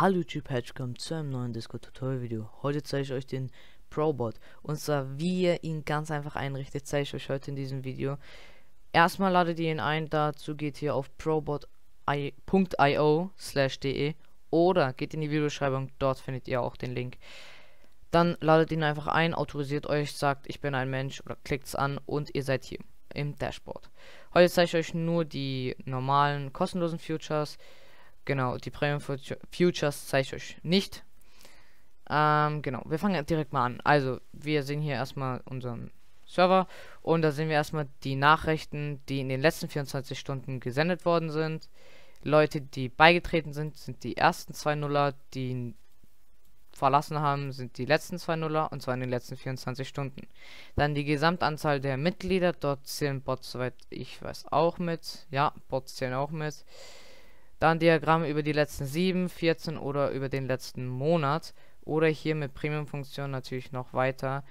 Hallo YouTube, willkommen zu einem neuen Discord tutorial video Heute zeige ich euch den ProBot. Und zwar, wie ihr ihn ganz einfach einrichtet, zeige ich euch heute in diesem Video. Erstmal ladet ihr ihn ein, dazu geht ihr auf probot.io de oder geht in die Videobeschreibung, dort findet ihr auch den Link. Dann ladet ihn einfach ein, autorisiert euch, sagt ich bin ein Mensch oder klickt es an und ihr seid hier im Dashboard. Heute zeige ich euch nur die normalen kostenlosen Futures. Genau, die Premium Futures zeige ich euch nicht. Ähm, genau, wir fangen direkt mal an. Also, wir sehen hier erstmal unseren Server und da sehen wir erstmal die Nachrichten, die in den letzten 24 Stunden gesendet worden sind. Leute, die beigetreten sind, sind die ersten zwei Nuller, die verlassen haben, sind die letzten zwei Nuller und zwar in den letzten 24 Stunden. Dann die Gesamtanzahl der Mitglieder, dort zählen Bots, soweit ich weiß, auch mit. Ja, Bots zählen auch mit. Dann Diagramme über die letzten 7, 14 oder über den letzten Monat. Oder hier mit Premium-Funktion natürlich noch weiter.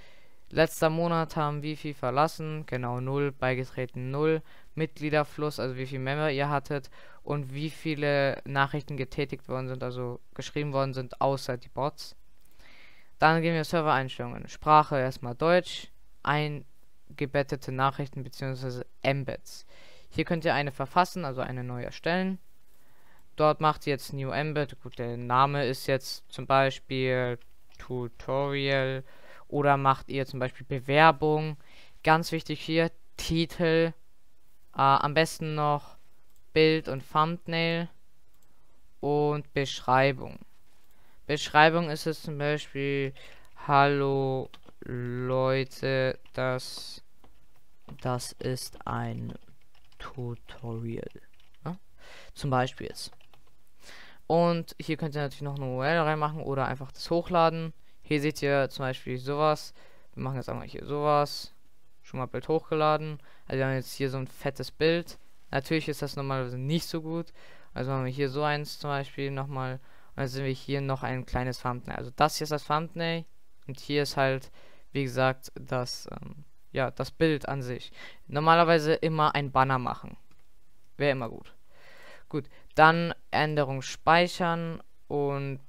Letzter Monat haben wie viel verlassen, genau 0, beigetreten 0, Mitgliederfluss, also wie viel Member ihr hattet und wie viele Nachrichten getätigt worden sind, also geschrieben worden sind, außer die Bots. Dann gehen wir Server-Einstellungen. Sprache erstmal Deutsch, eingebettete Nachrichten bzw. Embeds. Hier könnt ihr eine verfassen, also eine neu erstellen. Dort macht jetzt New Embed. Gut, der Name ist jetzt zum Beispiel Tutorial oder macht ihr zum Beispiel Bewerbung. Ganz wichtig hier, Titel. Äh, am besten noch Bild und Thumbnail und Beschreibung. Beschreibung ist es zum Beispiel Hallo Leute, das das ist ein Tutorial. Ja? Ne? Zum Beispiel jetzt. Und hier könnt ihr natürlich noch eine URL reinmachen oder einfach das hochladen. Hier seht ihr zum Beispiel sowas. Wir machen jetzt einmal hier sowas. Schon mal Bild hochgeladen. Also wir haben jetzt hier so ein fettes Bild. Natürlich ist das normalerweise nicht so gut. Also machen wir hier so eins zum Beispiel nochmal. Und dann sehen wir hier noch ein kleines Thumbnail. Also das hier ist das Thumbnail. Und hier ist halt, wie gesagt, das, ähm, ja, das Bild an sich. Normalerweise immer ein Banner machen. Wäre immer gut. Gut, dann Änderung speichern und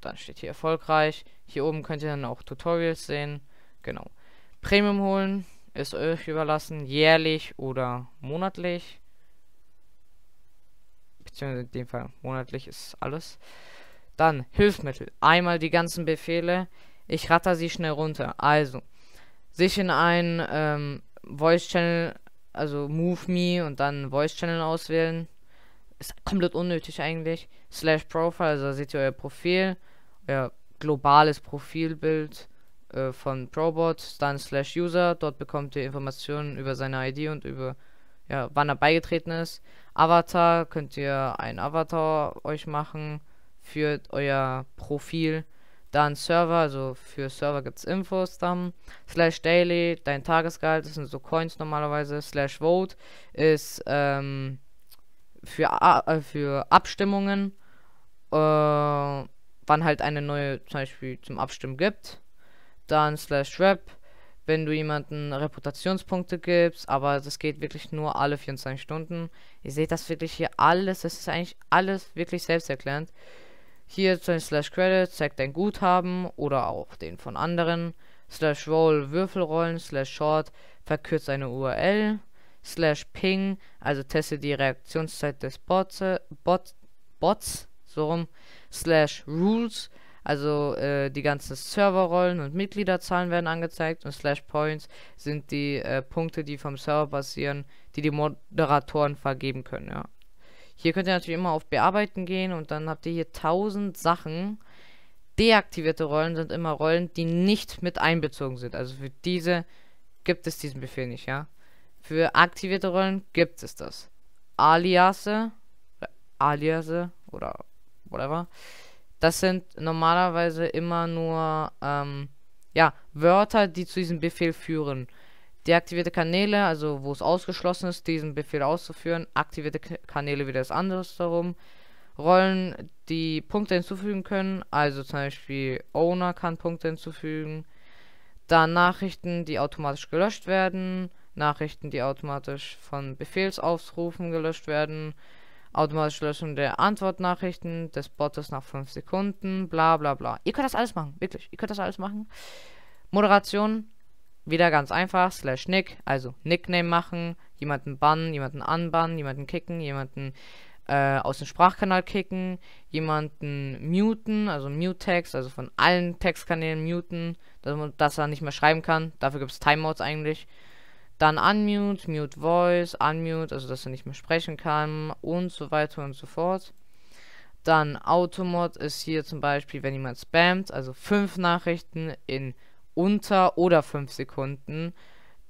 dann steht hier erfolgreich. Hier oben könnt ihr dann auch Tutorials sehen. Genau. Premium holen ist euch überlassen, jährlich oder monatlich. Beziehungsweise in dem Fall monatlich ist alles. Dann Hilfsmittel. Einmal die ganzen Befehle. Ich ratter sie schnell runter. Also, sich in einen ähm, Voice Channel, also Move Me und dann Voice Channel auswählen ist komplett unnötig eigentlich. Slash Profile, also da seht ihr euer Profil, euer globales Profilbild äh, von Probot, dann Slash User, dort bekommt ihr Informationen über seine ID und über ja, wann er beigetreten ist. Avatar könnt ihr ein Avatar euch machen für euer Profil. Dann Server, also für Server gibt es Infos dann. Slash Daily, dein Tagesgehalt, das sind so Coins normalerweise. Slash Vote ist ähm, für, äh, für Abstimmungen, äh, wann halt eine neue zum Beispiel zum Abstimmen gibt. Dann slash rap, wenn du jemanden Reputationspunkte gibst, aber das geht wirklich nur alle 24 Stunden. Ihr seht das wirklich hier alles, das ist eigentlich alles wirklich selbsterklärend. Hier zum slash credit zeigt dein Guthaben oder auch den von anderen. Slash roll Würfelrollen, slash short verkürzt eine URL slash ping, also teste die Reaktionszeit des Bots, äh, Bot, Bots, so rum, slash rules, also äh, die ganzen Serverrollen und Mitgliederzahlen werden angezeigt und slash points sind die äh, Punkte, die vom Server basieren, die die Moderatoren vergeben können, ja. Hier könnt ihr natürlich immer auf Bearbeiten gehen und dann habt ihr hier 1000 Sachen. Deaktivierte Rollen sind immer Rollen, die nicht mit einbezogen sind. Also für diese gibt es diesen Befehl nicht, ja. Für aktivierte Rollen gibt es das. Aliase, Aliase oder whatever. Das sind normalerweise immer nur ähm, ja, Wörter, die zu diesem Befehl führen. Deaktivierte Kanäle, also wo es ausgeschlossen ist, diesen Befehl auszuführen. Aktivierte Kanäle wieder das anderes darum. Rollen, die Punkte hinzufügen können, also zum Beispiel Owner kann Punkte hinzufügen. Dann Nachrichten, die automatisch gelöscht werden. Nachrichten, die automatisch von Befehlsaufrufen gelöscht werden, automatische Löschung der Antwortnachrichten, des Bottes nach 5 Sekunden, bla bla bla. Ihr könnt das alles machen, wirklich. Ihr könnt das alles machen. Moderation, wieder ganz einfach, slash nick, also Nickname machen, jemanden bannen, jemanden anbannen, jemanden kicken, jemanden äh, aus dem Sprachkanal kicken, jemanden muten, also Mutex, also von allen Textkanälen muten, dass, man, dass er nicht mehr schreiben kann. Dafür gibt es Timeouts eigentlich. Dann Unmute, Mute Voice, Unmute, also dass er nicht mehr sprechen kann und so weiter und so fort. Dann Automod ist hier zum Beispiel, wenn jemand spammt, also fünf Nachrichten in unter oder fünf Sekunden.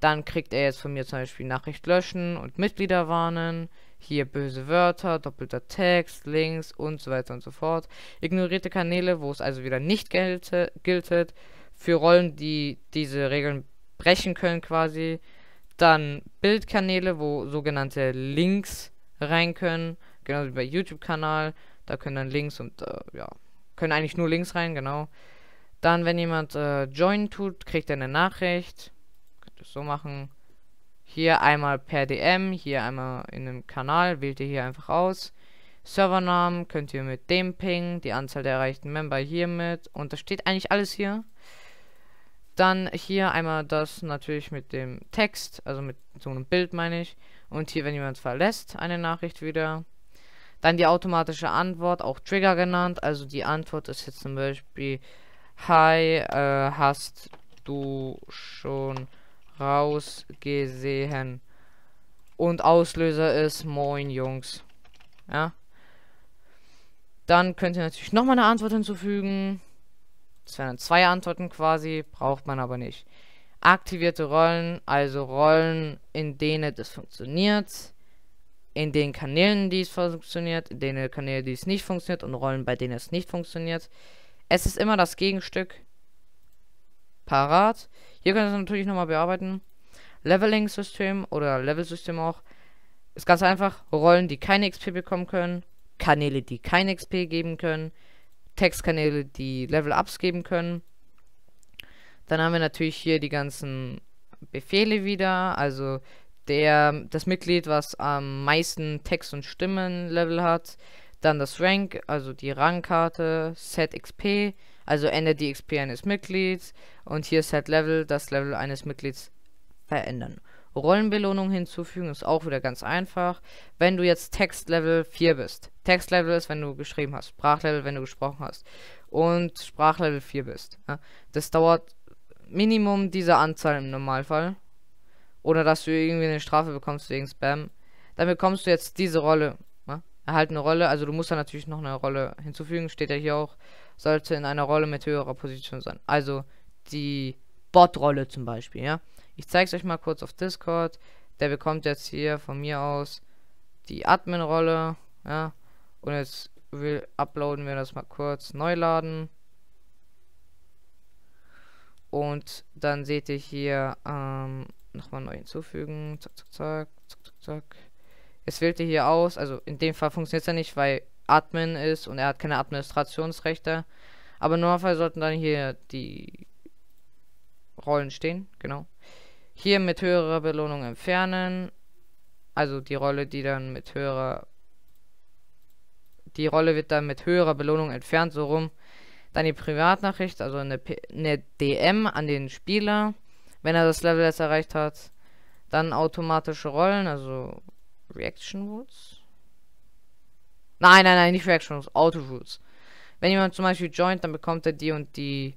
Dann kriegt er jetzt von mir zum Beispiel Nachricht löschen und Mitglieder warnen. Hier böse Wörter, doppelter Text, Links und so weiter und so fort. Ignorierte Kanäle, wo es also wieder nicht gelte, giltet. Für Rollen, die diese Regeln brechen können quasi. Dann Bildkanäle, wo sogenannte Links rein können. Genau wie bei YouTube-Kanal. Da können dann Links und äh, ja, können eigentlich nur Links rein, genau. Dann, wenn jemand äh, Join tut, kriegt er eine Nachricht. Könnt ihr so machen. Hier einmal per DM, hier einmal in einem Kanal, wählt ihr hier einfach aus. Servernamen könnt ihr mit dem pingen, die Anzahl der erreichten Member hiermit. Und das steht eigentlich alles hier. Dann hier einmal das natürlich mit dem Text, also mit so einem Bild meine ich. Und hier, wenn jemand verlässt, eine Nachricht wieder. Dann die automatische Antwort, auch Trigger genannt. Also die Antwort ist jetzt zum Beispiel, Hi, äh, hast du schon rausgesehen? Und Auslöser ist, moin Jungs. Ja. Dann könnt ihr natürlich nochmal eine Antwort hinzufügen. Das wären dann zwei Antworten quasi, braucht man aber nicht. Aktivierte Rollen, also Rollen, in denen das funktioniert, in den Kanälen, die es funktioniert, in den Kanälen, die es nicht funktioniert und Rollen, bei denen es nicht funktioniert. Es ist immer das Gegenstück. Parat. Hier könnt ihr es natürlich nochmal bearbeiten. Leveling-System oder Level-System auch. Ist ganz einfach. Rollen, die keine XP bekommen können. Kanäle, die keine XP geben können. Textkanäle, die Level-Ups geben können. Dann haben wir natürlich hier die ganzen Befehle wieder, also der, das Mitglied, was am meisten Text- und Stimmenlevel hat, dann das Rank, also die Rangkarte, Set XP, also ändert die XP eines Mitglieds und hier Set Level, das Level eines Mitglieds verändern. Rollenbelohnung hinzufügen ist auch wieder ganz einfach. Wenn du jetzt Textlevel 4 bist. Textlevel ist, wenn du geschrieben hast. Sprachlevel, wenn du gesprochen hast. Und Sprachlevel 4 bist. Ja. Das dauert Minimum diese Anzahl im Normalfall. Oder dass du irgendwie eine Strafe bekommst wegen Spam. Dann bekommst du jetzt diese Rolle. Ja. Erhalt Rolle. Also du musst da natürlich noch eine Rolle hinzufügen. Steht ja hier auch. Sollte in einer Rolle mit höherer Position sein. Also die Bot-Rolle zum Beispiel, ja. Ich zeige es euch mal kurz auf Discord. Der bekommt jetzt hier von mir aus die Admin-Rolle. Ja. Und jetzt will, uploaden wir das mal kurz. Neu laden. Und dann seht ihr hier ähm, nochmal neu hinzufügen. Zack, zack, zack, zack, zack, zack. Es wählt ihr hier aus. Also in dem Fall funktioniert es ja nicht, weil Admin ist und er hat keine Administrationsrechte. Aber normalerweise sollten dann hier die Rollen stehen. Genau. Hier mit höherer Belohnung entfernen. Also die Rolle, die dann mit höherer... Die Rolle wird dann mit höherer Belohnung entfernt, so rum. Dann die Privatnachricht, also eine, P eine DM an den Spieler, wenn er das Level jetzt erreicht hat. Dann automatische Rollen, also Reaction Rules. Nein, nein, nein, nicht Reaction Rules, Auto Rules. Wenn jemand zum Beispiel joint, dann bekommt er die und die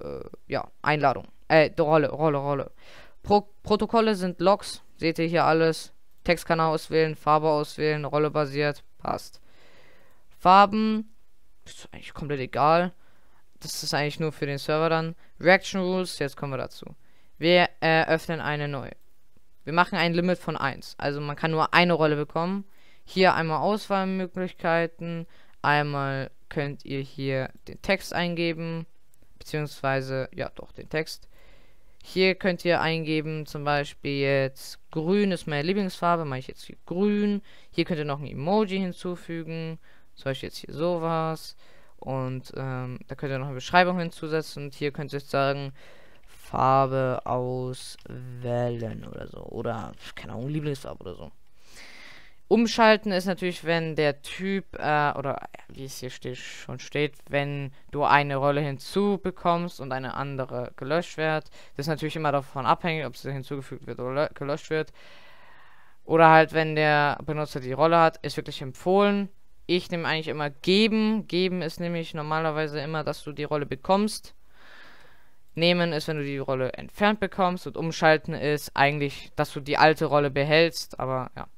äh, ja, Einladung. Äh, Rolle, Rolle, Rolle. Pro Protokolle sind Logs. Seht ihr hier alles. Textkanal auswählen, Farbe auswählen, Rolle basiert. Passt. Farben. Ist eigentlich komplett egal. Das ist eigentlich nur für den Server dann. Reaction Rules. Jetzt kommen wir dazu. Wir eröffnen äh, eine neue. Wir machen ein Limit von 1. Also man kann nur eine Rolle bekommen. Hier einmal Auswahlmöglichkeiten. Einmal könnt ihr hier den Text eingeben. Beziehungsweise, ja doch, den Text. Hier könnt ihr eingeben, zum Beispiel jetzt grün ist meine Lieblingsfarbe, mache ich jetzt hier grün. Hier könnt ihr noch ein Emoji hinzufügen, zum Beispiel jetzt hier sowas. Und ähm, da könnt ihr noch eine Beschreibung hinzusetzen und hier könnt ihr jetzt sagen, Farbe auswählen oder so. Oder, keine Ahnung, Lieblingsfarbe oder so. Umschalten ist natürlich, wenn der Typ, äh, oder wie es hier steht, schon steht, wenn du eine Rolle hinzubekommst und eine andere gelöscht wird. Das ist natürlich immer davon abhängig, ob sie hinzugefügt wird oder gelöscht wird. Oder halt, wenn der Benutzer die Rolle hat, ist wirklich empfohlen. Ich nehme eigentlich immer geben. Geben ist nämlich normalerweise immer, dass du die Rolle bekommst. Nehmen ist, wenn du die Rolle entfernt bekommst. Und umschalten ist eigentlich, dass du die alte Rolle behältst. Aber ja.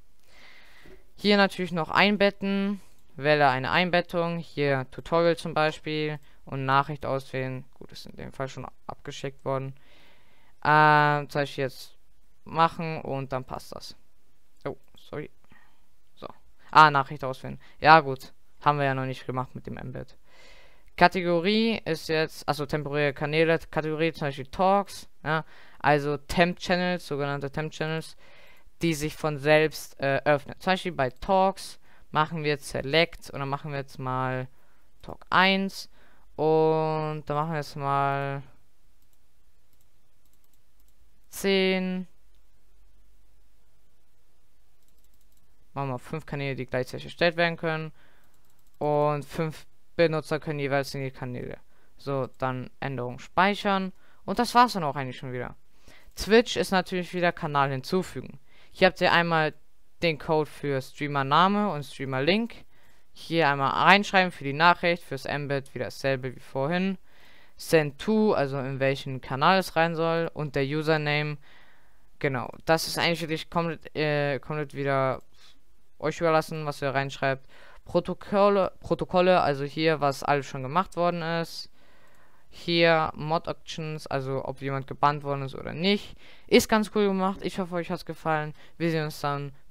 Hier natürlich noch einbetten. Wähle eine Einbettung. Hier Tutorial zum Beispiel. Und Nachricht auswählen. Gut, ist in dem Fall schon abgeschickt worden. Ähm, das ich jetzt machen und dann passt das. Oh, sorry. So. Ah, Nachricht auswählen. Ja, gut. Haben wir ja noch nicht gemacht mit dem Embed. Kategorie ist jetzt, also temporäre Kanäle, Kategorie zum Beispiel Talks, ja, also Temp Channels, sogenannte Temp Channels die sich von selbst äh, öffnet. Zum Beispiel bei Talks machen wir Select und dann machen wir jetzt mal Talk 1 und dann machen wir jetzt mal 10 machen wir 5 Kanäle, die gleichzeitig erstellt werden können. Und 5 Benutzer können jeweils in die Kanäle. So, dann Änderungen speichern. Und das war es dann auch eigentlich schon wieder. Twitch ist natürlich wieder Kanal hinzufügen. Hier habt ihr einmal den Code für Streamer-Name und Streamer-Link. Hier einmal reinschreiben für die Nachricht, fürs Embed wieder dasselbe wie vorhin. Send to, also in welchen Kanal es rein soll und der Username. Genau, das ist eigentlich wirklich komplett, äh, komplett wieder euch überlassen, was ihr reinschreibt. Protokolle, Protokolle, also hier, was alles schon gemacht worden ist hier Mod Auctions, also ob jemand gebannt worden ist oder nicht. Ist ganz cool gemacht. Ich hoffe, euch hat es gefallen. Wir sehen uns dann